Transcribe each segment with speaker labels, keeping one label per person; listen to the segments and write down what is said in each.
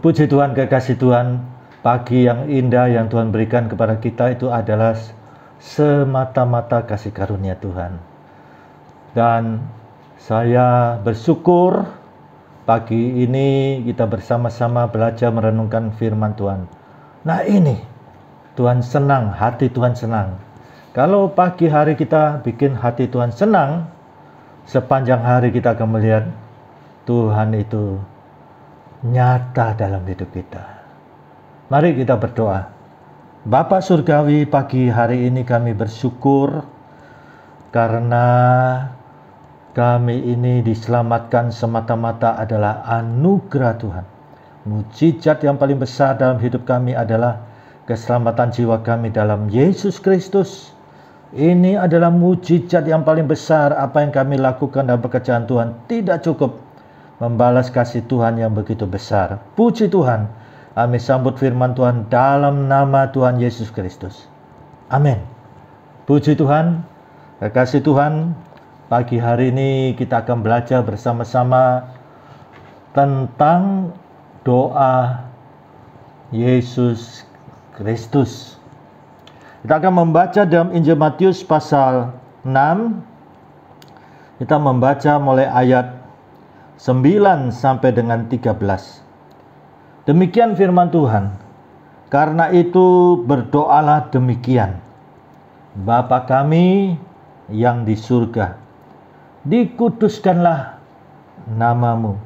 Speaker 1: Puji Tuhan, kekasih Tuhan, pagi yang indah yang Tuhan berikan kepada kita itu adalah semata-mata kasih karunia Tuhan. Dan saya bersyukur pagi ini kita bersama-sama belajar merenungkan firman Tuhan. Nah ini, Tuhan senang, hati Tuhan senang. Kalau pagi hari kita bikin hati Tuhan senang, sepanjang hari kita akan melihat Tuhan itu nyata dalam hidup kita. Mari kita berdoa. Bapa Surgawi, pagi hari ini kami bersyukur karena kami ini diselamatkan semata-mata adalah anugerah Tuhan. Mujizat yang paling besar dalam hidup kami adalah keselamatan jiwa kami dalam Yesus Kristus. Ini adalah mujizat yang paling besar apa yang kami lakukan dalam pekerjaan Tuhan tidak cukup membalas kasih Tuhan yang begitu besar. Puji Tuhan, kami sambut firman Tuhan dalam nama Tuhan Yesus Kristus. Amin. Puji Tuhan, kasih Tuhan, pagi hari ini kita akan belajar bersama-sama tentang doa Yesus Kristus. Kita akan membaca dalam Injil Matius pasal 6. Kita membaca mulai ayat 9 sampai dengan 13. Demikian firman Tuhan. Karena itu berdoalah demikian. Bapa kami yang di surga, dikuduskanlah namamu.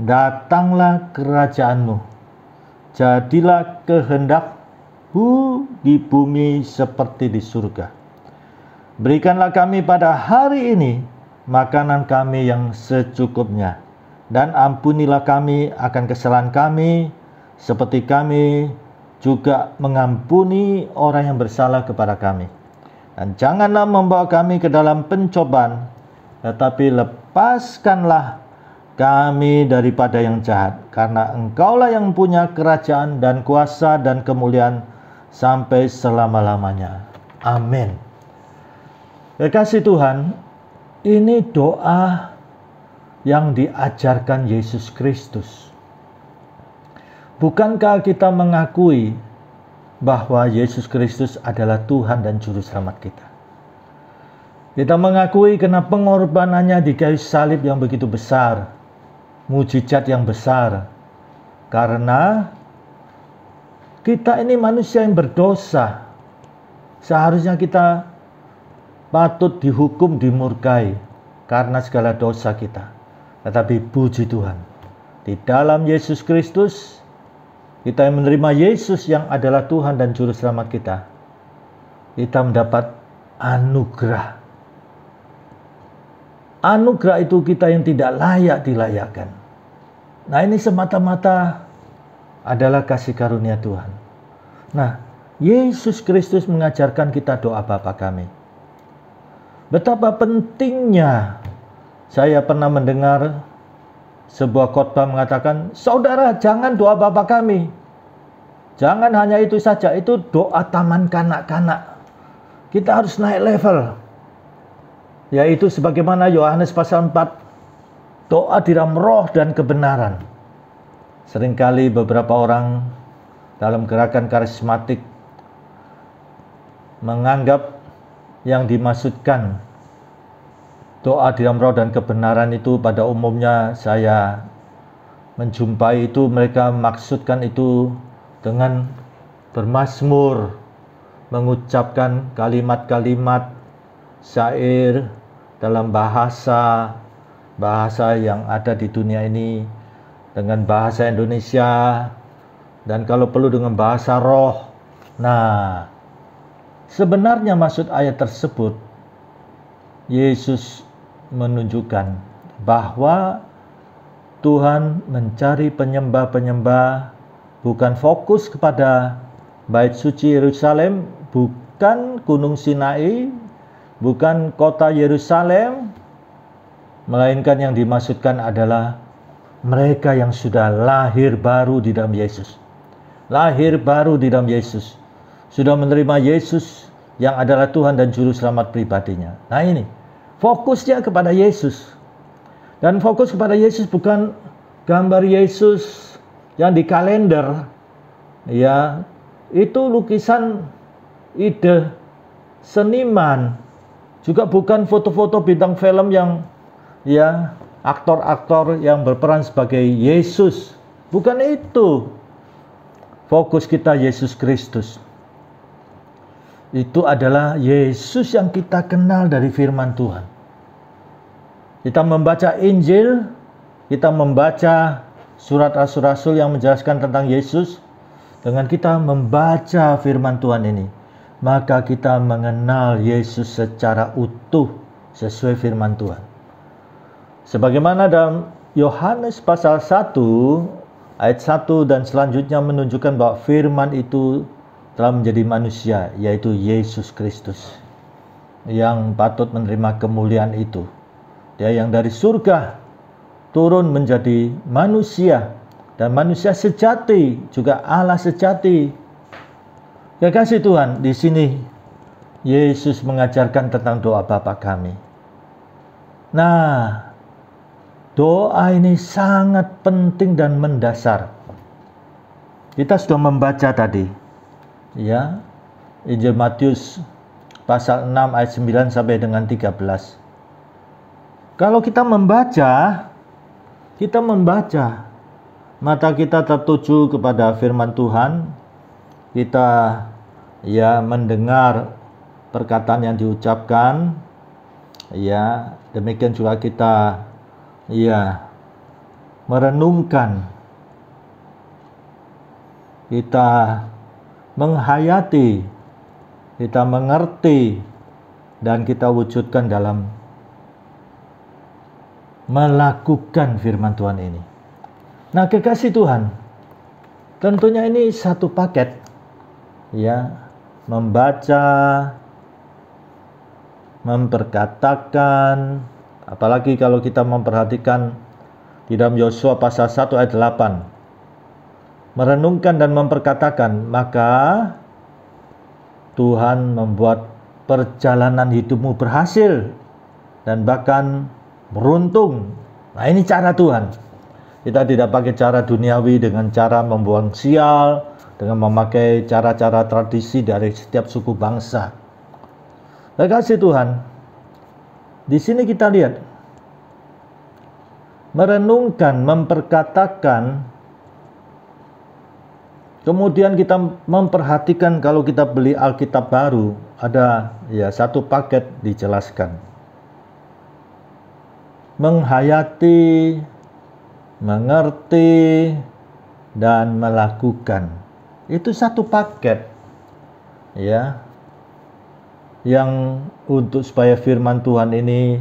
Speaker 1: Datanglah kerajaanmu. Jadilah kehendakmu di bumi seperti di surga. Berikanlah kami pada hari ini makanan kami yang secukupnya. Dan ampunilah kami akan kesalahan kami, seperti kami juga mengampuni orang yang bersalah kepada kami. Dan janganlah membawa kami ke dalam pencobaan, tetapi lepaskanlah kami daripada yang jahat, karena Engkaulah yang punya kerajaan dan kuasa dan kemuliaan sampai selama-lamanya. Amin. Ya kasih Tuhan, ini doa yang diajarkan Yesus Kristus. Bukankah kita mengakui bahwa Yesus Kristus adalah Tuhan dan Juru Selamat kita? Kita mengakui karena pengorbanannya di kayu salib yang begitu besar, mujizat yang besar, karena kita ini manusia yang berdosa. Seharusnya kita patut dihukum dimurkai karena segala dosa kita. Tetapi puji Tuhan, di dalam Yesus Kristus, kita yang menerima Yesus yang adalah Tuhan dan Juru Selamat kita, kita mendapat anugerah. Anugerah itu kita yang tidak layak dilayakkan. Nah ini semata-mata adalah kasih karunia Tuhan. Nah, Yesus Kristus mengajarkan kita doa Bapa kami. Betapa pentingnya saya pernah mendengar sebuah khotbah mengatakan, "Saudara, jangan doa Bapa kami. Jangan hanya itu saja, itu doa taman kanak-kanak. Kita harus naik level." Yaitu sebagaimana Yohanes pasal 4 doa di dalam roh dan kebenaran. Seringkali beberapa orang dalam gerakan karismatik menganggap yang dimaksudkan doa di dalam roh dan kebenaran itu pada umumnya saya menjumpai itu mereka maksudkan itu dengan bermasmur mengucapkan kalimat-kalimat syair dalam bahasa bahasa yang ada di dunia ini dengan bahasa Indonesia dan kalau perlu dengan bahasa roh. Nah, Sebenarnya maksud ayat tersebut Yesus menunjukkan bahwa Tuhan mencari penyembah-penyembah bukan fokus kepada bait suci Yerusalem, bukan Gunung Sinai, bukan kota Yerusalem, melainkan yang dimaksudkan adalah mereka yang sudah lahir baru di dalam Yesus. Lahir baru di dalam Yesus sudah menerima Yesus yang adalah Tuhan dan Juru Selamat pribadinya. Nah ini, fokusnya kepada Yesus. Dan fokus kepada Yesus bukan gambar Yesus yang di kalender. Ya, itu lukisan ide seniman. Juga bukan foto-foto bintang film yang ya aktor-aktor yang berperan sebagai Yesus. Bukan itu. Fokus kita Yesus Kristus itu adalah Yesus yang kita kenal dari firman Tuhan. Kita membaca Injil, kita membaca surat rasul-rasul yang menjelaskan tentang Yesus. Dengan kita membaca firman Tuhan ini, maka kita mengenal Yesus secara utuh sesuai firman Tuhan. Sebagaimana dalam Yohanes pasal 1 ayat 1 dan selanjutnya menunjukkan bahwa firman itu telah menjadi manusia, yaitu Yesus Kristus, yang patut menerima kemuliaan itu. Dia yang dari surga turun menjadi manusia, dan manusia sejati juga Allah sejati. Ya kasih Tuhan, di sini Yesus mengajarkan tentang doa Bapa kami. Nah, doa ini sangat penting dan mendasar. Kita sudah membaca tadi ya Injil Matius pasal 6 ayat 9 sampai dengan 13. Kalau kita membaca kita membaca mata kita tertuju kepada firman Tuhan kita ya mendengar perkataan yang diucapkan ya demikian juga kita ya merenungkan kita menghayati, kita mengerti, dan kita wujudkan dalam melakukan firman Tuhan ini. Nah, kekasih Tuhan, tentunya ini satu paket ya, membaca, memperkatakan, apalagi kalau kita memperhatikan di dalam Yosua pasal 1 ayat 8 merenungkan dan memperkatakan, maka Tuhan membuat perjalanan hidupmu berhasil dan bahkan beruntung. Nah, ini cara Tuhan. Kita tidak pakai cara duniawi dengan cara membuang sial, dengan memakai cara-cara tradisi dari setiap suku bangsa. Terima kasih Tuhan. Di sini kita lihat merenungkan, memperkatakan Kemudian kita memperhatikan kalau kita beli Alkitab baru, ada ya satu paket dijelaskan. Menghayati, mengerti, dan melakukan. Itu satu paket. Ya. Yang untuk supaya firman Tuhan ini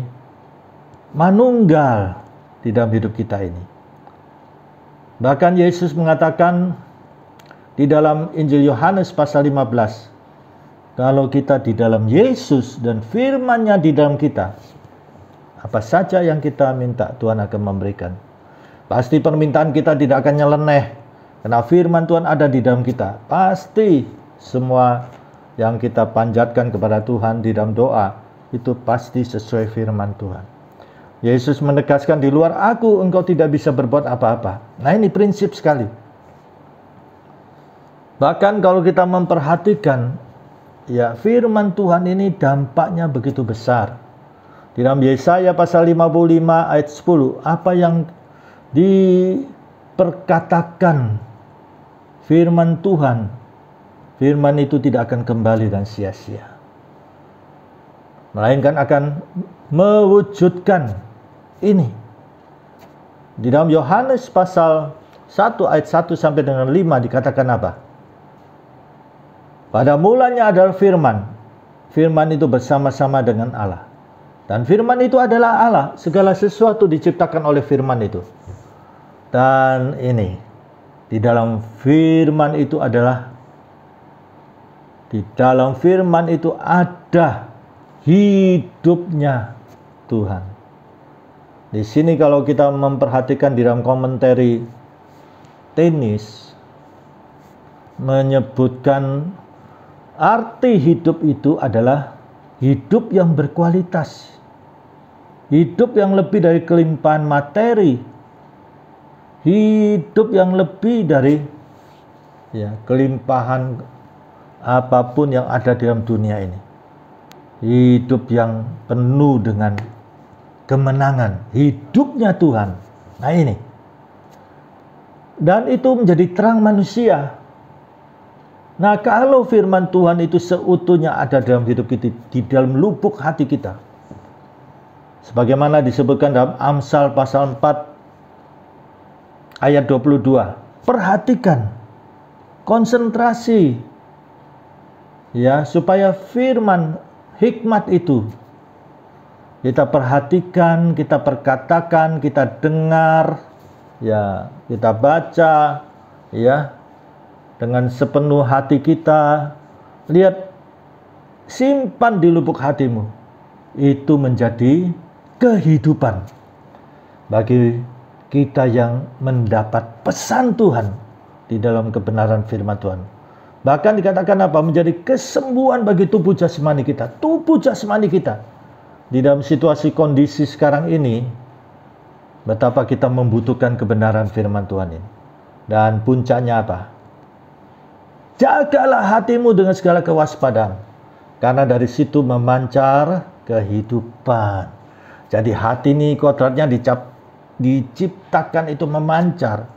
Speaker 1: manunggal di dalam hidup kita ini. Bahkan Yesus mengatakan di dalam Injil Yohanes pasal 15. Kalau kita di dalam Yesus dan firman-Nya di dalam kita, apa saja yang kita minta Tuhan akan memberikan. Pasti permintaan kita tidak akan nyeleneh karena firman Tuhan ada di dalam kita. Pasti semua yang kita panjatkan kepada Tuhan di dalam doa itu pasti sesuai firman Tuhan. Yesus menegaskan di luar aku engkau tidak bisa berbuat apa-apa. Nah ini prinsip sekali Bahkan kalau kita memperhatikan ya firman Tuhan ini dampaknya begitu besar. Di dalam Yesaya pasal 55 ayat 10, apa yang diperkatakan firman Tuhan, firman itu tidak akan kembali dan sia-sia. Melainkan akan mewujudkan ini. Di dalam Yohanes pasal 1 ayat 1 sampai dengan 5 dikatakan apa? Pada mulanya adalah firman. Firman itu bersama-sama dengan Allah. Dan firman itu adalah Allah. Segala sesuatu diciptakan oleh firman itu. Dan ini, di dalam firman itu adalah di dalam firman itu ada hidupnya Tuhan. Di sini kalau kita memperhatikan di dalam komentari tenis menyebutkan Arti hidup itu adalah hidup yang berkualitas. Hidup yang lebih dari kelimpahan materi. Hidup yang lebih dari ya kelimpahan apapun yang ada di dalam dunia ini. Hidup yang penuh dengan kemenangan, hidupnya Tuhan. Nah ini. Dan itu menjadi terang manusia Nah, kalau firman Tuhan itu seutuhnya ada dalam hidup kita, di dalam lubuk hati kita. Sebagaimana disebutkan dalam Amsal pasal 4 ayat 22. Perhatikan, konsentrasi ya, supaya firman hikmat itu kita perhatikan, kita perkatakan, kita dengar, ya, kita baca, ya, dengan sepenuh hati kita. Lihat, simpan di lubuk hatimu. Itu menjadi kehidupan bagi kita yang mendapat pesan Tuhan di dalam kebenaran firman Tuhan. Bahkan dikatakan apa? Menjadi kesembuhan bagi tubuh jasmani kita. Tubuh jasmani kita. Di dalam situasi kondisi sekarang ini, betapa kita membutuhkan kebenaran firman Tuhan ini. Dan puncaknya apa? Jagalah hatimu dengan segala kewaspadaan, karena dari situ memancar kehidupan. Jadi hati ini kodratnya dicap, diciptakan itu memancar.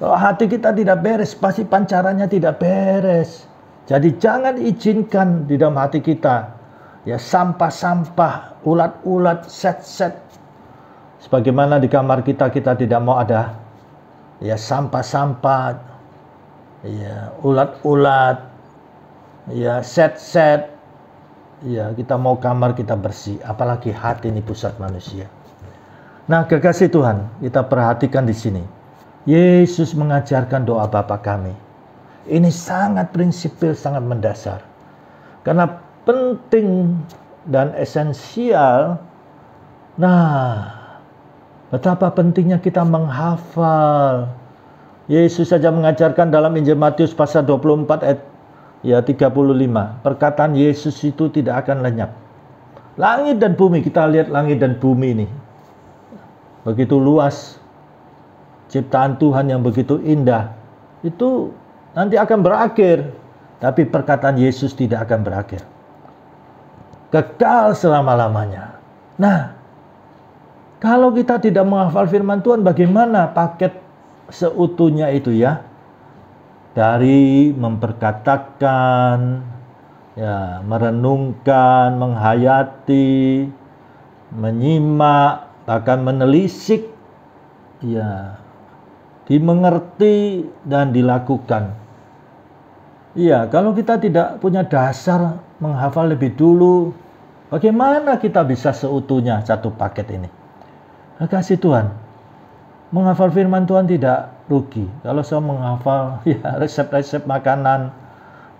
Speaker 1: Kalau hati kita tidak beres, pasti pancarannya tidak beres. Jadi jangan izinkan di dalam hati kita ya sampah-sampah, ulat-ulat, set-set. Sebagaimana di kamar kita kita tidak mau ada ya sampah-sampah, ya ulat-ulat ya set-set ya kita mau kamar kita bersih apalagi hati ini pusat manusia nah kekasih Tuhan kita perhatikan di sini Yesus mengajarkan doa Bapa kami ini sangat prinsipil sangat mendasar karena penting dan esensial nah betapa pentingnya kita menghafal Yesus saja mengajarkan dalam Injil Matius pasal 24 ayat ya 35. Perkataan Yesus itu tidak akan lenyap. Langit dan bumi, kita lihat langit dan bumi ini. Begitu luas ciptaan Tuhan yang begitu indah. Itu nanti akan berakhir, tapi perkataan Yesus tidak akan berakhir. Kekal selama-lamanya. Nah, kalau kita tidak menghafal firman Tuhan, bagaimana paket seutuhnya itu ya dari memperkatakan ya merenungkan menghayati menyimak bahkan menelisik ya dimengerti dan dilakukan iya kalau kita tidak punya dasar menghafal lebih dulu bagaimana kita bisa seutuhnya satu paket ini terima kasih Tuhan menghafal firman Tuhan tidak rugi. Kalau saya menghafal ya resep-resep makanan,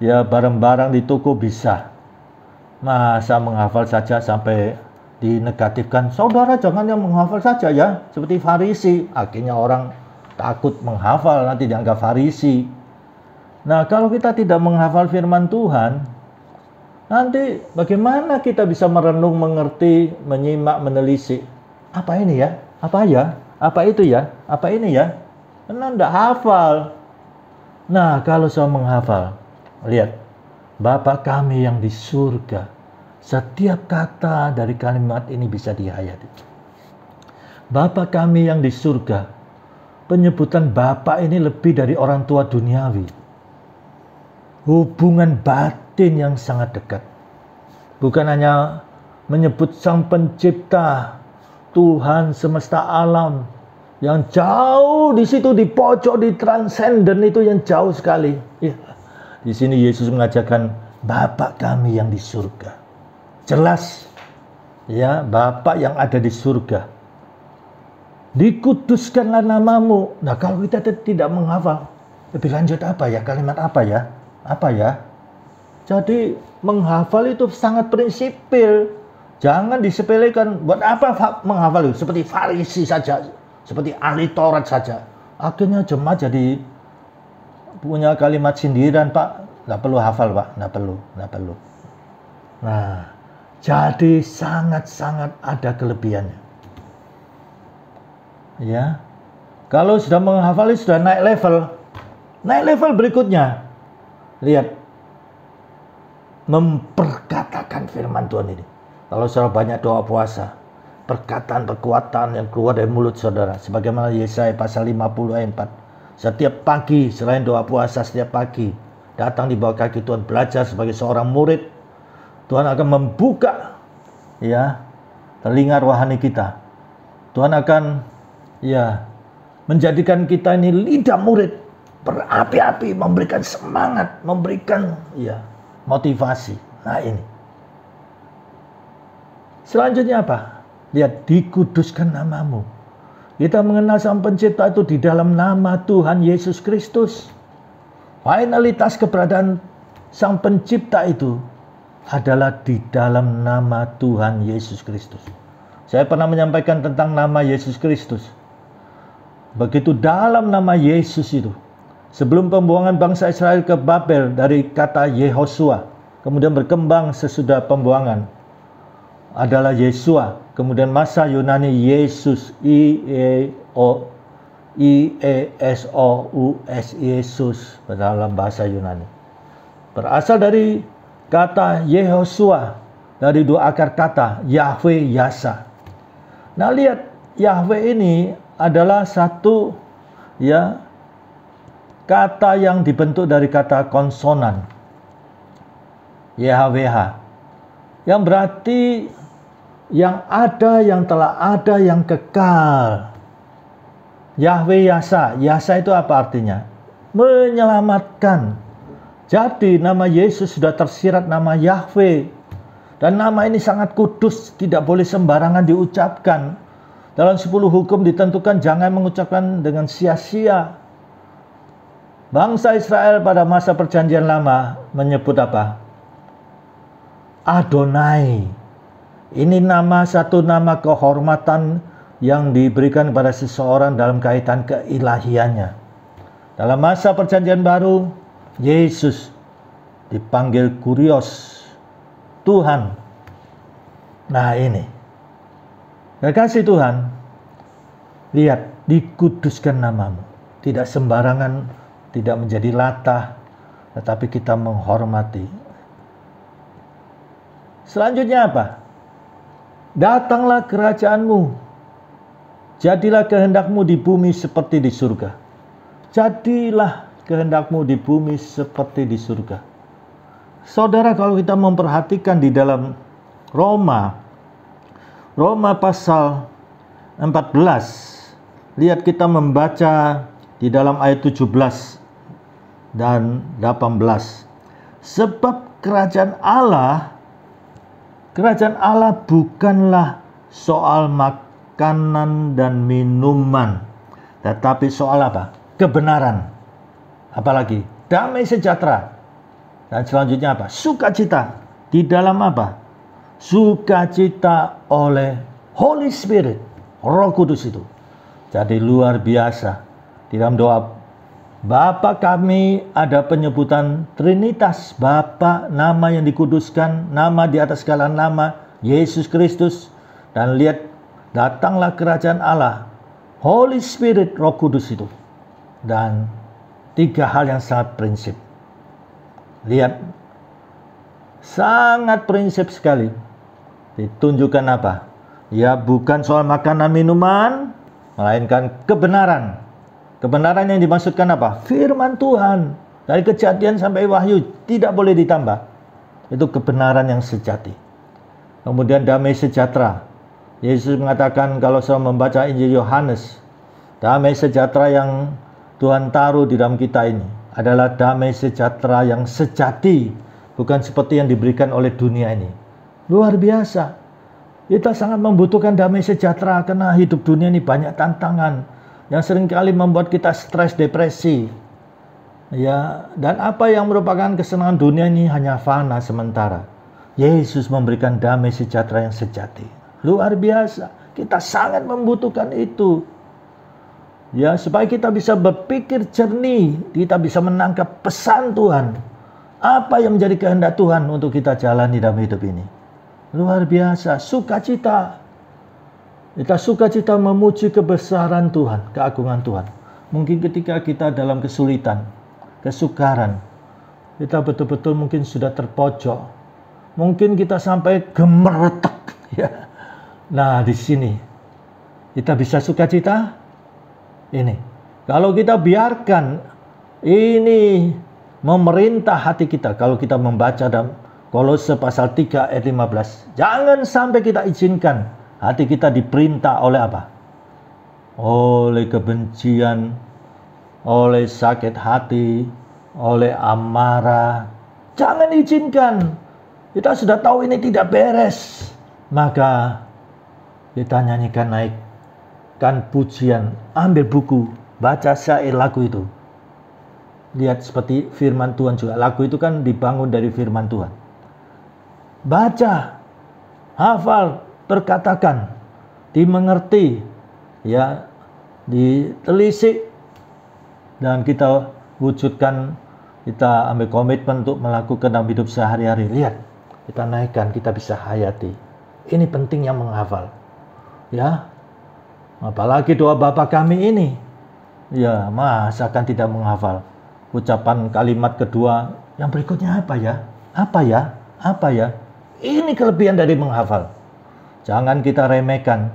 Speaker 1: ya barang-barang di toko bisa. Masa menghafal saja sampai dinegatifkan. Saudara jangan yang menghafal saja ya, seperti farisi. Akhirnya orang takut menghafal nanti dianggap farisi. Nah, kalau kita tidak menghafal firman Tuhan, Nanti bagaimana kita bisa merenung, mengerti, menyimak, menelisik? Apa ini ya? Apa ya? apa itu ya? Apa ini ya? Karena tidak hafal. Nah, kalau saya menghafal, lihat, Bapak kami yang di surga, setiap kata dari kalimat ini bisa dihayati. Bapak kami yang di surga, penyebutan Bapak ini lebih dari orang tua duniawi. Hubungan batin yang sangat dekat. Bukan hanya menyebut sang pencipta Tuhan semesta alam yang jauh di situ di pojok di transenden itu yang jauh sekali. Ya. Di sini Yesus mengajarkan Bapa kami yang di surga. Jelas ya, Bapa yang ada di surga. Dikuduskanlah namamu. Nah, kalau kita tidak menghafal, lebih lanjut apa ya? Kalimat apa ya? Apa ya? Jadi menghafal itu sangat prinsipil. Jangan disepelekan. Buat apa menghafal itu? Seperti farisi saja, seperti ahli Taurat saja. Akhirnya jemaah jadi punya kalimat sindiran, Pak. Nggak perlu hafal, Pak. Nggak perlu, nggak perlu. Nah, jadi sangat-sangat ada kelebihannya. Ya, kalau sudah menghafal, sudah naik level, naik level berikutnya. Lihat, memperkatakan firman Tuhan ini. Kalau saudara banyak doa puasa. Perkataan-perkuatan yang keluar dari mulut saudara. Sebagaimana Yesaya pasal 50 ayat 4. Setiap pagi, selain doa puasa setiap pagi. Datang di bawah kaki Tuhan. Belajar sebagai seorang murid. Tuhan akan membuka ya telinga rohani kita. Tuhan akan ya menjadikan kita ini lidah murid berapi-api memberikan semangat, memberikan ya motivasi. Nah ini Selanjutnya apa? Lihat, dikuduskan namamu. Kita mengenal Sang Pencipta itu di dalam nama Tuhan Yesus Kristus. Finalitas keberadaan Sang Pencipta itu adalah di dalam nama Tuhan Yesus Kristus. Saya pernah menyampaikan tentang nama Yesus Kristus. Begitu dalam nama Yesus itu, sebelum pembuangan bangsa Israel ke Babel dari kata Yehoshua, kemudian berkembang sesudah pembuangan, adalah Yesua, kemudian masa Yunani Yesus I E O I E S O U S Yesus dalam bahasa Yunani. Berasal dari kata Yehoshua dari dua akar kata Yahweh Yasa. Nah, lihat Yahweh ini adalah satu ya kata yang dibentuk dari kata konsonan. YHWH yang berarti yang ada, yang telah ada, yang kekal. Yahweh Yasa, Yasa itu apa artinya? Menyelamatkan. Jadi nama Yesus sudah tersirat nama Yahweh. Dan nama ini sangat kudus, tidak boleh sembarangan diucapkan. Dalam 10 hukum ditentukan jangan mengucapkan dengan sia-sia. Bangsa Israel pada masa perjanjian lama menyebut apa? Adonai. Ini nama satu nama kehormatan yang diberikan kepada seseorang dalam kaitan keilahiannya. Dalam masa perjanjian baru, Yesus dipanggil kurios, Tuhan. Nah ini, kasih Tuhan, lihat, dikuduskan namamu. Tidak sembarangan, tidak menjadi latah, tetapi kita menghormati. Selanjutnya apa? Datanglah kerajaanmu, jadilah kehendakmu di bumi seperti di surga. Jadilah kehendakmu di bumi seperti di surga. Saudara, kalau kita memperhatikan di dalam Roma, Roma pasal 14, lihat kita membaca di dalam ayat 17 dan 18. Sebab kerajaan Allah Kerajaan Allah bukanlah soal makanan dan minuman, tetapi soal apa? Kebenaran. Apalagi damai sejahtera. Dan selanjutnya apa? Sukacita. Di dalam apa? Sukacita oleh Holy Spirit, Roh Kudus itu. Jadi luar biasa. Di dalam doa Bapak kami ada penyebutan Trinitas Bapa nama yang dikuduskan nama di atas segala nama Yesus Kristus dan lihat datanglah kerajaan Allah Holy Spirit Roh Kudus itu dan tiga hal yang sangat prinsip lihat sangat prinsip sekali ditunjukkan apa ya bukan soal makanan minuman melainkan kebenaran Kebenaran yang dimaksudkan apa? Firman Tuhan. Dari kejadian sampai wahyu tidak boleh ditambah. Itu kebenaran yang sejati. Kemudian damai sejahtera. Yesus mengatakan kalau saya membaca Injil Yohanes, damai sejahtera yang Tuhan taruh di dalam kita ini adalah damai sejahtera yang sejati, bukan seperti yang diberikan oleh dunia ini. Luar biasa. Kita sangat membutuhkan damai sejahtera karena hidup dunia ini banyak tantangan, yang seringkali membuat kita stres, depresi. Ya, dan apa yang merupakan kesenangan dunia ini hanya fana sementara. Yesus memberikan damai sejahtera yang sejati. Luar biasa. Kita sangat membutuhkan itu. Ya, supaya kita bisa berpikir jernih, kita bisa menangkap pesan Tuhan. Apa yang menjadi kehendak Tuhan untuk kita jalani dalam hidup ini? Luar biasa, sukacita kita sukacita memuji kebesaran Tuhan, keagungan Tuhan. Mungkin ketika kita dalam kesulitan, kesukaran, kita betul-betul mungkin sudah terpojok. Mungkin kita sampai gemeretak. Ya. Nah, di sini kita bisa sukacita. Ini, kalau kita biarkan ini memerintah hati kita, kalau kita membaca dalam Kolose pasal 3 ayat 15, jangan sampai kita izinkan Hati kita diperintah oleh apa? Oleh kebencian, oleh sakit hati, oleh amarah. Jangan izinkan. Kita sudah tahu ini tidak beres. Maka kita nyanyikan naik. Kan pujian, ambil buku, baca syair lagu itu. Lihat seperti firman Tuhan juga. Lagu itu kan dibangun dari firman Tuhan. Baca, hafal, terkatakan, dimengerti, ya, ditelisik dan kita wujudkan kita ambil komitmen untuk melakukan dalam hidup sehari-hari. Lihat, kita naikkan, kita bisa hayati. Ini penting yang menghafal. Ya. Apalagi doa Bapak kami ini. Ya, masa akan tidak menghafal. Ucapan kalimat kedua, yang berikutnya apa ya? Apa ya? Apa ya? Ini kelebihan dari menghafal. Jangan kita remehkan.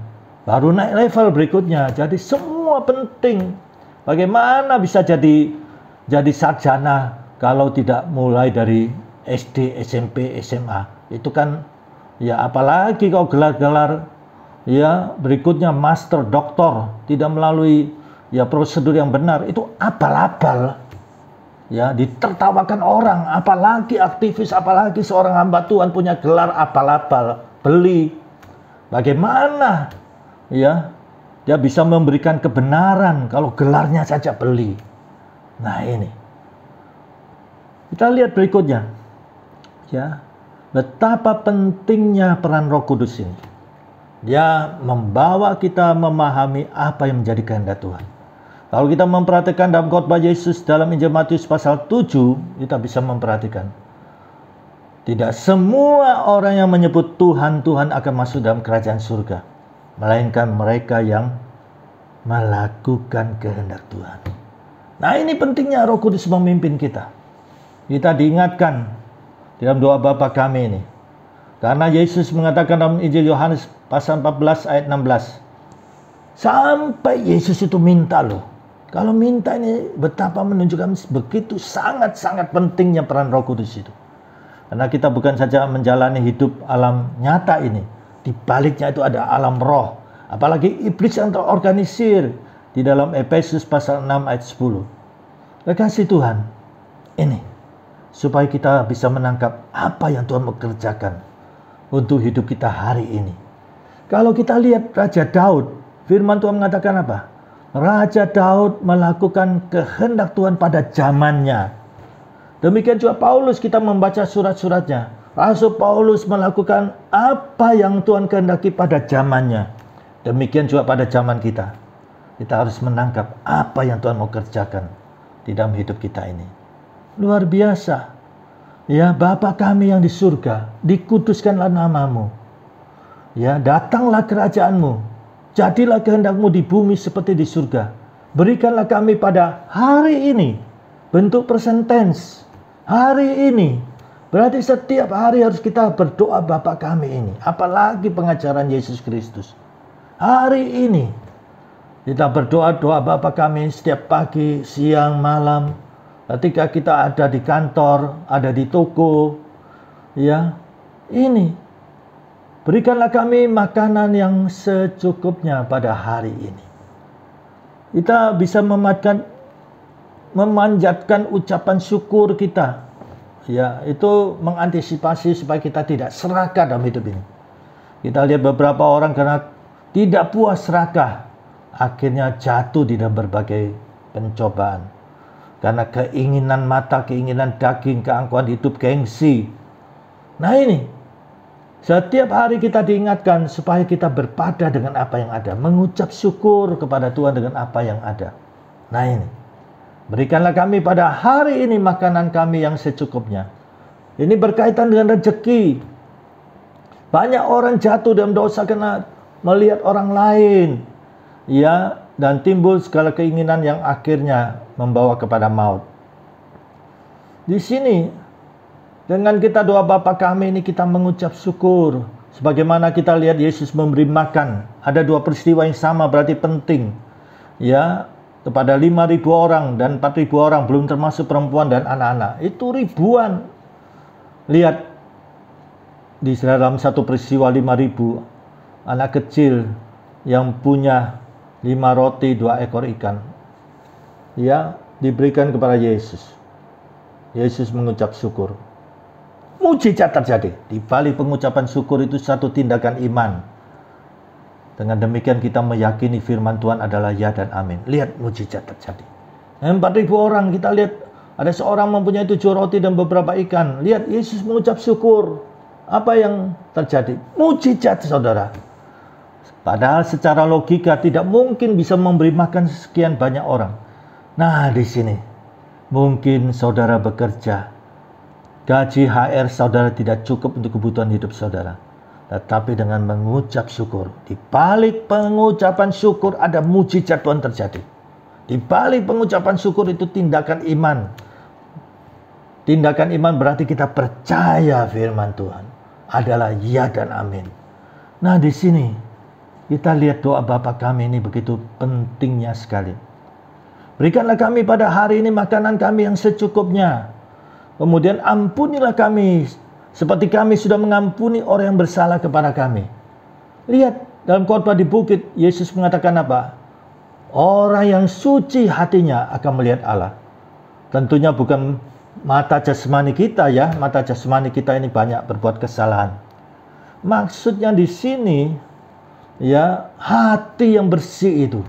Speaker 1: Baru naik level berikutnya. Jadi semua penting. Bagaimana bisa jadi jadi sarjana kalau tidak mulai dari SD, SMP, SMA? Itu kan ya apalagi kau gelar-gelar ya berikutnya master, doktor tidak melalui ya prosedur yang benar itu abal-abal ya ditertawakan orang apalagi aktivis apalagi seorang hamba Tuhan punya gelar abal-abal beli Bagaimana ya dia bisa memberikan kebenaran kalau gelarnya saja beli. Nah ini. Kita lihat berikutnya. Ya. Betapa pentingnya peran Roh Kudus ini. Dia membawa kita memahami apa yang menjadi kehendak Tuhan. Kalau kita memperhatikan dalam khotbah Yesus dalam Injil Matius pasal 7, kita bisa memperhatikan tidak semua orang yang menyebut Tuhan, Tuhan akan masuk dalam kerajaan surga. Melainkan mereka yang melakukan kehendak Tuhan. Nah ini pentingnya roh kudus memimpin kita. Kita diingatkan dalam doa Bapa kami ini. Karena Yesus mengatakan dalam Injil Yohanes pasal 14 ayat 16. Sampai Yesus itu minta loh. Kalau minta ini betapa menunjukkan begitu sangat-sangat pentingnya peran roh kudus itu. Karena kita bukan saja menjalani hidup alam nyata ini, di baliknya itu ada alam roh. Apalagi iblis yang terorganisir di dalam Efesus pasal 6 ayat 10. Kasih Tuhan, ini supaya kita bisa menangkap apa yang Tuhan mengerjakan untuk hidup kita hari ini. Kalau kita lihat Raja Daud, firman Tuhan mengatakan apa? Raja Daud melakukan kehendak Tuhan pada zamannya Demikian juga Paulus kita membaca surat-suratnya. Rasul Paulus melakukan apa yang Tuhan kehendaki pada zamannya. Demikian juga pada zaman kita. Kita harus menangkap apa yang Tuhan mau kerjakan di dalam hidup kita ini. Luar biasa. Ya, Bapa kami yang di surga, dikuduskanlah namamu. Ya, datanglah kerajaanmu. Jadilah kehendakmu di bumi seperti di surga. Berikanlah kami pada hari ini bentuk persentens hari ini. Berarti setiap hari harus kita berdoa Bapa kami ini. Apalagi pengajaran Yesus Kristus. Hari ini kita berdoa doa Bapa kami setiap pagi, siang, malam. Ketika kita ada di kantor, ada di toko, ya. Ini Berikanlah kami makanan yang secukupnya pada hari ini. Kita bisa mematkan memanjatkan ucapan syukur kita. Ya, itu mengantisipasi supaya kita tidak serakah dalam hidup ini. Kita lihat beberapa orang karena tidak puas serakah, akhirnya jatuh di dalam berbagai pencobaan. Karena keinginan mata, keinginan daging, keangkuhan hidup, gengsi. Nah ini, setiap hari kita diingatkan supaya kita berpada dengan apa yang ada. Mengucap syukur kepada Tuhan dengan apa yang ada. Nah ini. Berikanlah kami pada hari ini makanan kami yang secukupnya. Ini berkaitan dengan rezeki. Banyak orang jatuh dalam dosa karena melihat orang lain. Ya, dan timbul segala keinginan yang akhirnya membawa kepada maut. Di sini dengan kita doa Bapa kami ini kita mengucap syukur sebagaimana kita lihat Yesus memberi makan. Ada dua peristiwa yang sama berarti penting. Ya, kepada 5.000 orang dan 4.000 orang belum termasuk perempuan dan anak-anak itu ribuan lihat di dalam satu peristiwa 5.000 anak kecil yang punya 5 roti 2 ekor ikan ya diberikan kepada Yesus Yesus mengucap syukur mujizat terjadi di balik pengucapan syukur itu satu tindakan iman dengan demikian kita meyakini firman Tuhan adalah ya dan amin. Lihat mujizat terjadi. 4000 eh, orang kita lihat ada seorang mempunyai tujuh roti dan beberapa ikan. Lihat Yesus mengucap syukur. Apa yang terjadi? Mujizat saudara. Padahal secara logika tidak mungkin bisa memberi makan sekian banyak orang. Nah di sini mungkin saudara bekerja. Gaji HR saudara tidak cukup untuk kebutuhan hidup saudara tetapi dengan mengucap syukur. Di balik pengucapan syukur ada mujizat Tuhan terjadi. Di balik pengucapan syukur itu tindakan iman. Tindakan iman berarti kita percaya firman Tuhan adalah ya dan amin. Nah, di sini kita lihat doa Bapa kami ini begitu pentingnya sekali. Berikanlah kami pada hari ini makanan kami yang secukupnya. Kemudian ampunilah kami seperti kami sudah mengampuni orang yang bersalah kepada kami. Lihat dalam khotbah di bukit Yesus mengatakan apa? Orang yang suci hatinya akan melihat Allah. Tentunya bukan mata jasmani kita ya, mata jasmani kita ini banyak berbuat kesalahan. Maksudnya di sini ya, hati yang bersih itu.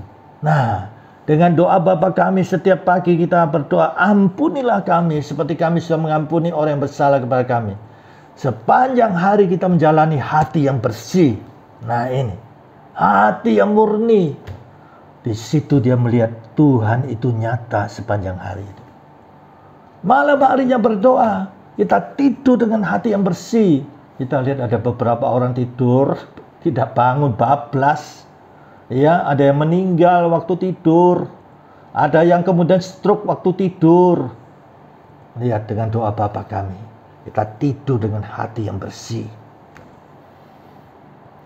Speaker 1: Nah, dengan doa Bapa kami setiap pagi kita berdoa, ampunilah kami seperti kami sudah mengampuni orang yang bersalah kepada kami Sepanjang hari kita menjalani hati yang bersih. Nah ini, hati yang murni. Di situ dia melihat Tuhan itu nyata sepanjang hari itu. Malam harinya berdoa, kita tidur dengan hati yang bersih. Kita lihat ada beberapa orang tidur, tidak bangun, bablas. Ya, ada yang meninggal waktu tidur. Ada yang kemudian stroke waktu tidur. Lihat dengan doa Bapak kami kita tidur dengan hati yang bersih.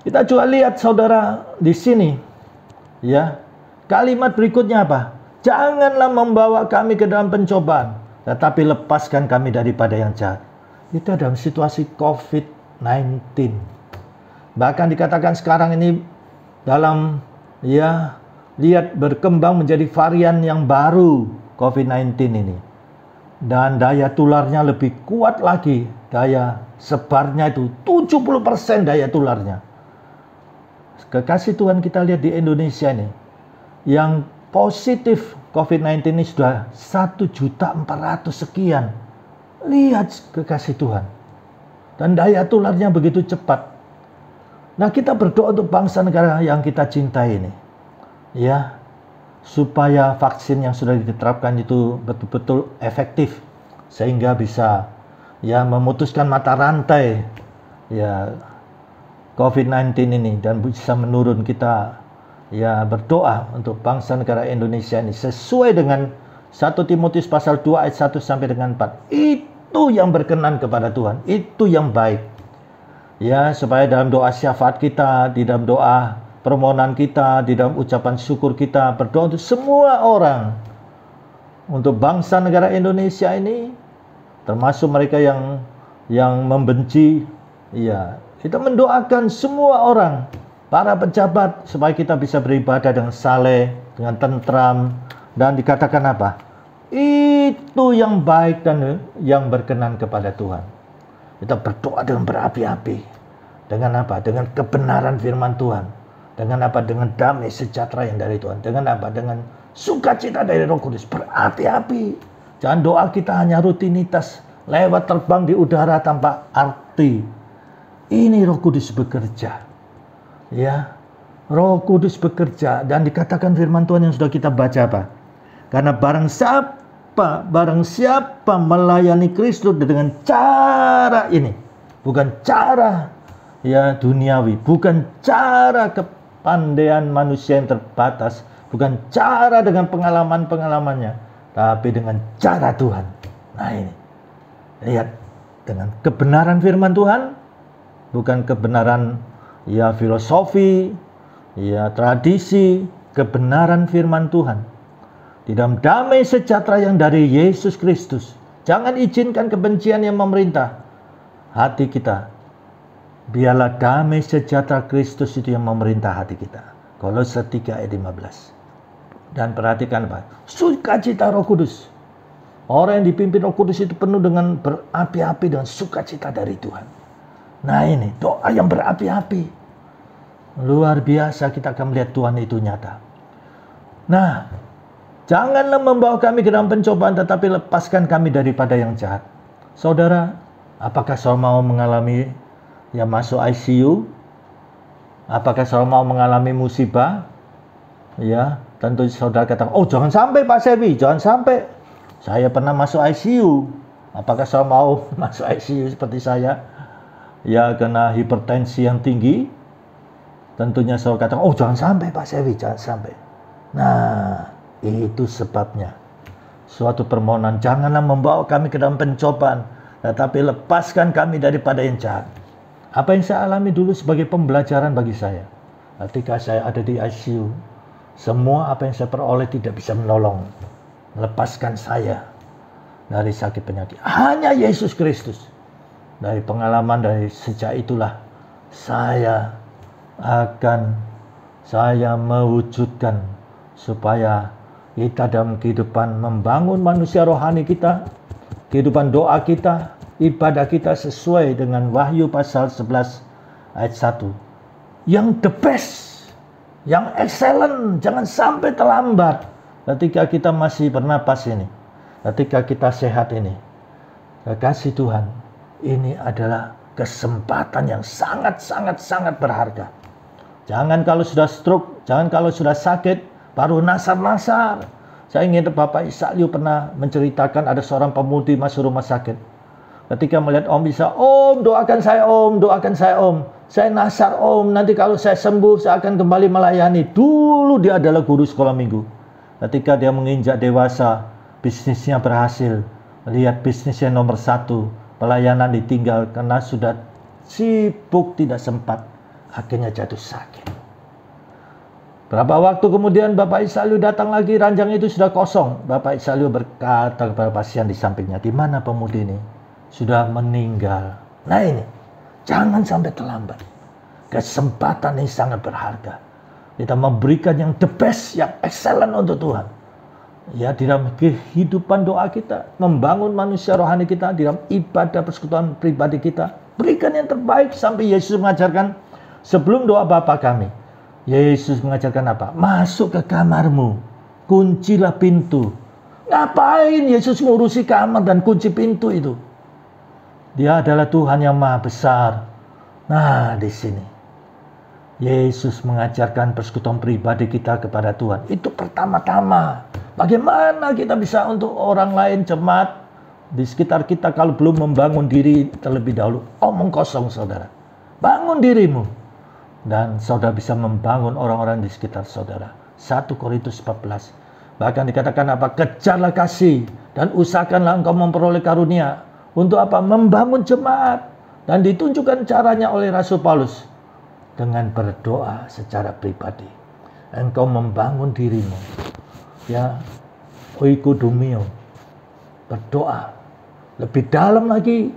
Speaker 1: Kita coba lihat saudara di sini. Ya. Kalimat berikutnya apa? Janganlah membawa kami ke dalam pencobaan, tetapi lepaskan kami daripada yang jahat. Itu dalam situasi COVID-19. Bahkan dikatakan sekarang ini dalam ya lihat berkembang menjadi varian yang baru COVID-19 ini dan daya tularnya lebih kuat lagi daya sebarnya itu 70% daya tularnya kekasih Tuhan kita lihat di Indonesia ini, yang positif COVID-19 ini sudah 1 juta 400 sekian lihat kekasih Tuhan dan daya tularnya begitu cepat nah kita berdoa untuk bangsa negara yang kita cintai ini ya supaya vaksin yang sudah diterapkan itu betul-betul efektif sehingga bisa ya memutuskan mata rantai ya COVID-19 ini dan bisa menurun kita ya berdoa untuk bangsa negara Indonesia ini sesuai dengan 1 Timotius pasal 2 ayat 1 sampai dengan 4. Itu yang berkenan kepada Tuhan, itu yang baik. Ya, supaya dalam doa syafaat kita, di dalam doa permohonan kita, di dalam ucapan syukur kita, berdoa untuk semua orang. Untuk bangsa negara Indonesia ini, termasuk mereka yang yang membenci, ya kita mendoakan semua orang, para pejabat supaya kita bisa beribadah dengan saleh, dengan tentram dan dikatakan apa? Itu yang baik dan yang berkenan kepada Tuhan. Kita berdoa dengan berapi-api. Dengan apa? Dengan kebenaran firman Tuhan dengan apa? Dengan damai sejahtera yang dari Tuhan. Dengan apa? Dengan sukacita dari Roh Kudus. Berarti-api. Jangan doa kita hanya rutinitas lewat terbang di udara tanpa arti. Ini Roh Kudus bekerja. Ya. Roh Kudus bekerja dan dikatakan firman Tuhan yang sudah kita baca apa? Karena barang siapa, barang siapa melayani Kristus dengan cara ini, bukan cara ya duniawi, bukan cara ke kepandaian manusia yang terbatas, bukan cara dengan pengalaman-pengalamannya, tapi dengan cara Tuhan. Nah ini, lihat dengan kebenaran firman Tuhan, bukan kebenaran ya filosofi, ya tradisi, kebenaran firman Tuhan. Di dalam damai sejahtera yang dari Yesus Kristus. Jangan izinkan kebencian yang memerintah hati kita biarlah damai sejahtera Kristus itu yang memerintah hati kita. Kolose 3 ayat 15. Dan perhatikan Pak, sukacita Roh Kudus. Orang yang dipimpin Roh Kudus itu penuh dengan berapi-api dan sukacita dari Tuhan. Nah ini doa yang berapi-api. Luar biasa kita akan melihat Tuhan itu nyata. Nah, janganlah membawa kami ke dalam pencobaan tetapi lepaskan kami daripada yang jahat. Saudara, apakah saudara mau mengalami yang masuk ICU apakah saudara mau mengalami musibah ya tentu saudara katakan oh jangan sampai Pak Sevi jangan sampai saya pernah masuk ICU apakah saudara mau masuk ICU seperti saya ya kena hipertensi yang tinggi tentunya saudara katakan oh jangan sampai Pak Sevi jangan sampai nah itu sebabnya suatu permohonan janganlah membawa kami ke dalam pencobaan tetapi lepaskan kami daripada yang jahat apa yang saya alami dulu sebagai pembelajaran bagi saya. Ketika saya ada di ICU, semua apa yang saya peroleh tidak bisa menolong, melepaskan saya dari sakit penyakit. Hanya Yesus Kristus. Dari pengalaman dari sejak itulah saya akan saya mewujudkan supaya kita dalam kehidupan membangun manusia rohani kita, kehidupan doa kita, ibadah kita sesuai dengan Wahyu pasal 11 ayat 1. Yang the best, yang excellent, jangan sampai terlambat ketika kita masih bernapas ini. Ketika kita sehat ini. Kasih Tuhan, ini adalah kesempatan yang sangat-sangat-sangat berharga. Jangan kalau sudah stroke, jangan kalau sudah sakit, baru nasar-nasar. Saya ingin Bapak Isaliu pernah menceritakan ada seorang pemudi masuk rumah sakit Ketika melihat om bisa, om doakan saya om, doakan saya om. Saya nasar om, nanti kalau saya sembuh saya akan kembali melayani. Dulu dia adalah guru sekolah minggu. Ketika dia menginjak dewasa, bisnisnya berhasil. Lihat bisnisnya nomor satu, pelayanan ditinggal karena sudah sibuk tidak sempat. Akhirnya jatuh sakit. Berapa waktu kemudian Bapak Isalio datang lagi, ranjang itu sudah kosong. Bapak Isalio berkata kepada pasien di sampingnya, di mana pemudi ini? sudah meninggal. Nah ini, jangan sampai terlambat. Kesempatan ini sangat berharga. Kita memberikan yang the best, yang excellent untuk Tuhan. Ya, di dalam kehidupan doa kita, membangun manusia rohani kita, di dalam ibadah persekutuan pribadi kita. Berikan yang terbaik sampai Yesus mengajarkan sebelum doa Bapa kami. Yesus mengajarkan apa? Masuk ke kamarmu, kuncilah pintu. Ngapain Yesus ngurusi kamar dan kunci pintu itu? Dia adalah Tuhan yang Maha Besar. Nah, di sini Yesus mengajarkan persekutuan pribadi kita kepada Tuhan. Itu pertama-tama. Bagaimana kita bisa untuk orang lain jemaat di sekitar kita kalau belum membangun diri terlebih dahulu. Omong kosong saudara. Bangun dirimu. Dan saudara bisa membangun orang-orang di sekitar saudara. 1 Korintus 14. Bahkan dikatakan apa? Kejarlah kasih dan usahakanlah engkau memperoleh karunia untuk apa? Membangun jemaat. Dan ditunjukkan caranya oleh Rasul Paulus. Dengan berdoa secara pribadi. Engkau membangun dirimu. Ya. Oikodumio. Berdoa. Lebih dalam lagi.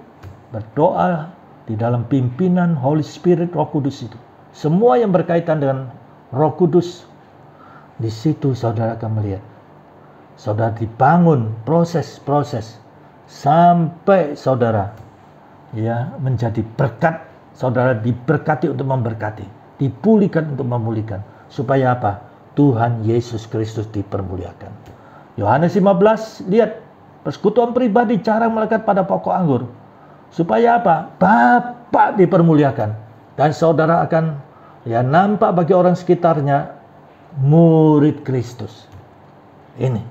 Speaker 1: Berdoa di dalam pimpinan Holy Spirit Roh Kudus itu. Semua yang berkaitan dengan Roh Kudus di situ saudara akan melihat saudara dibangun proses-proses sampai saudara ya menjadi berkat saudara diberkati untuk memberkati dipulihkan untuk memulihkan supaya apa Tuhan Yesus Kristus dipermuliakan Yohanes 15 lihat persekutuan pribadi cara melekat pada pokok anggur supaya apa Bapak dipermuliakan dan saudara akan ya nampak bagi orang sekitarnya murid Kristus ini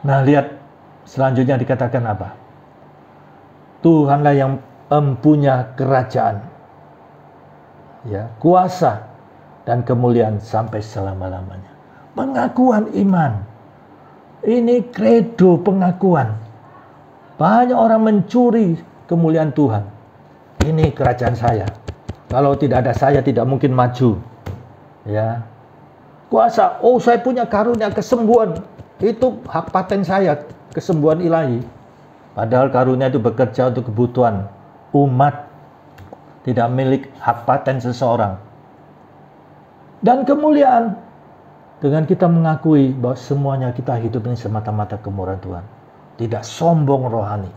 Speaker 1: nah lihat Selanjutnya dikatakan apa? Tuhanlah yang mempunyai kerajaan. Ya, kuasa dan kemuliaan sampai selama-lamanya. Pengakuan iman. Ini kredo pengakuan. Banyak orang mencuri kemuliaan Tuhan. Ini kerajaan saya. Kalau tidak ada saya tidak mungkin maju. Ya. Kuasa, oh saya punya karunia kesembuhan. Itu hak paten saya kesembuhan ilahi. Padahal karunia itu bekerja untuk kebutuhan umat, tidak milik hak paten seseorang. Dan kemuliaan dengan kita mengakui bahwa semuanya kita hidup ini semata-mata kemurahan Tuhan. Tidak sombong rohani.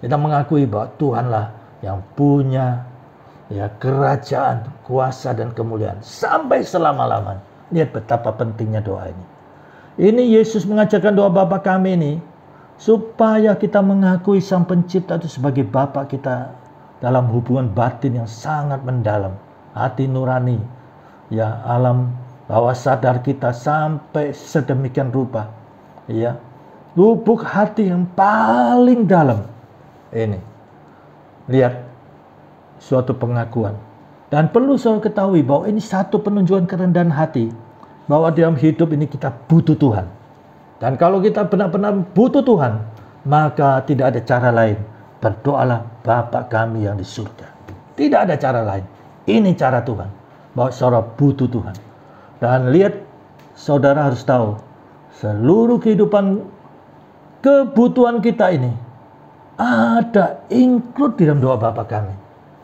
Speaker 1: Kita mengakui bahwa Tuhanlah yang punya ya kerajaan, kuasa dan kemuliaan sampai selama-lamanya. Lihat betapa pentingnya doa ini. Ini Yesus mengajarkan doa Bapa kami ini supaya kita mengakui Sang Pencipta itu sebagai Bapa kita dalam hubungan batin yang sangat mendalam, hati nurani, ya alam bawah sadar kita sampai sedemikian rupa, ya lubuk hati yang paling dalam ini. Lihat suatu pengakuan dan perlu saya ketahui bahwa ini satu penunjukan kerendahan hati bahwa dalam hidup ini kita butuh Tuhan dan kalau kita benar-benar butuh Tuhan, maka tidak ada cara lain. Berdoalah Bapa kami yang di surga. Tidak ada cara lain. Ini cara Tuhan. Bahwa saudara butuh Tuhan. Dan lihat, saudara harus tahu, seluruh kehidupan kebutuhan kita ini ada include di dalam doa Bapa kami.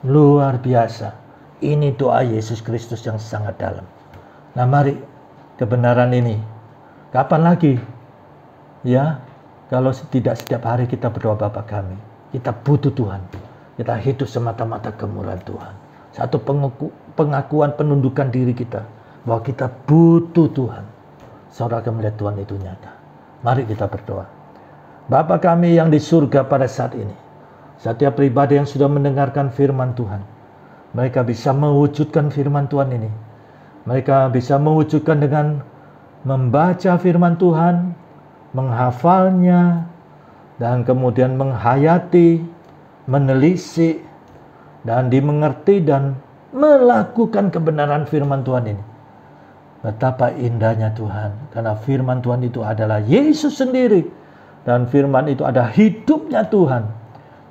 Speaker 1: Luar biasa. Ini doa Yesus Kristus yang sangat dalam. Nah mari kebenaran ini. Kapan lagi ya kalau tidak setiap hari kita berdoa Bapa kami. Kita butuh Tuhan. Kita hidup semata-mata kemurahan Tuhan. Satu pengaku, pengakuan penundukan diri kita bahwa kita butuh Tuhan. Saudara akan melihat Tuhan itu nyata. Mari kita berdoa. Bapa kami yang di surga pada saat ini. Setiap pribadi yang sudah mendengarkan firman Tuhan. Mereka bisa mewujudkan firman Tuhan ini. Mereka bisa mewujudkan dengan membaca firman Tuhan, menghafalnya, dan kemudian menghayati, menelisik, dan dimengerti dan melakukan kebenaran firman Tuhan ini. Betapa indahnya Tuhan, karena firman Tuhan itu adalah Yesus sendiri, dan firman itu ada hidupnya Tuhan,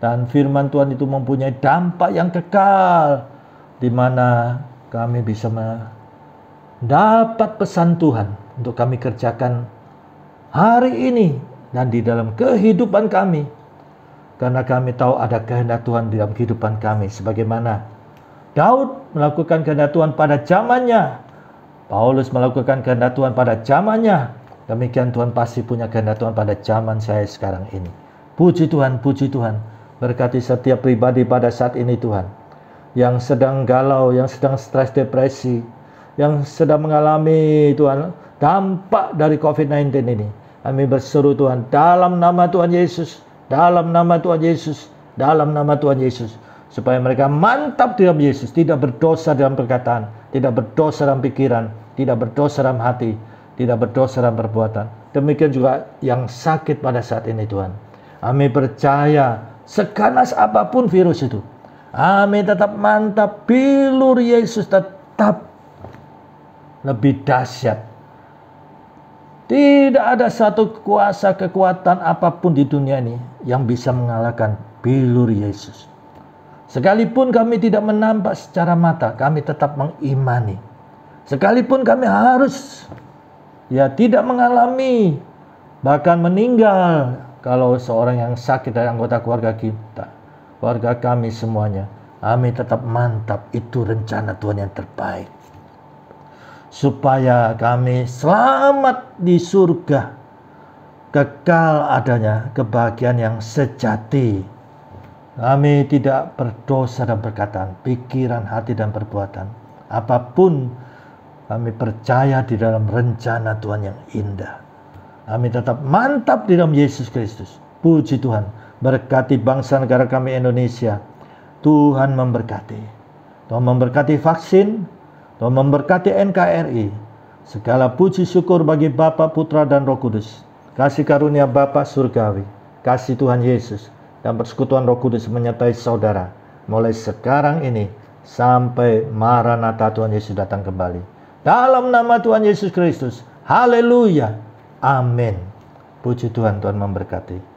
Speaker 1: dan firman Tuhan itu mempunyai dampak yang kekal, di mana kami bisa mendapat pesan Tuhan untuk kami kerjakan hari ini dan di dalam kehidupan kami. Karena kami tahu ada kehendak Tuhan di dalam kehidupan kami. Sebagaimana Daud melakukan kehendak Tuhan pada zamannya. Paulus melakukan kehendak Tuhan pada zamannya. Demikian Tuhan pasti punya kehendak Tuhan pada zaman saya sekarang ini. Puji Tuhan, puji Tuhan. Berkati setiap pribadi pada saat ini Tuhan. Yang sedang galau, yang sedang stres depresi, yang sedang mengalami Tuhan dampak dari COVID-19 ini. Kami berseru Tuhan dalam nama Tuhan Yesus, dalam nama Tuhan Yesus, dalam nama Tuhan Yesus. Supaya mereka mantap dalam Yesus, tidak berdosa dalam perkataan, tidak berdosa dalam pikiran, tidak berdosa dalam hati, tidak berdosa dalam perbuatan. Demikian juga yang sakit pada saat ini Tuhan. Kami percaya seganas apapun virus itu, kami tetap mantap, bilur Yesus tetap lebih dahsyat tidak ada satu kuasa kekuatan apapun di dunia ini yang bisa mengalahkan bilur Yesus. Sekalipun kami tidak menampak secara mata, kami tetap mengimani. Sekalipun kami harus ya tidak mengalami bahkan meninggal kalau seorang yang sakit dari anggota keluarga kita, keluarga kami semuanya, kami tetap mantap itu rencana Tuhan yang terbaik supaya kami selamat di surga kekal adanya kebahagiaan yang sejati kami tidak berdosa dan perkataan pikiran hati dan perbuatan apapun kami percaya di dalam rencana Tuhan yang indah kami tetap mantap di dalam Yesus Kristus puji Tuhan berkati bangsa negara kami Indonesia Tuhan memberkati Tuhan memberkati vaksin Tuhan memberkati NKRI. Segala puji syukur bagi Bapa, Putra, dan Roh Kudus. Kasih karunia Bapa Surgawi, kasih Tuhan Yesus, dan persekutuan Roh Kudus menyertai saudara. Mulai sekarang ini sampai Maranatha Tuhan Yesus datang kembali. Dalam nama Tuhan Yesus Kristus. Haleluya. Amin. Puji Tuhan, Tuhan memberkati.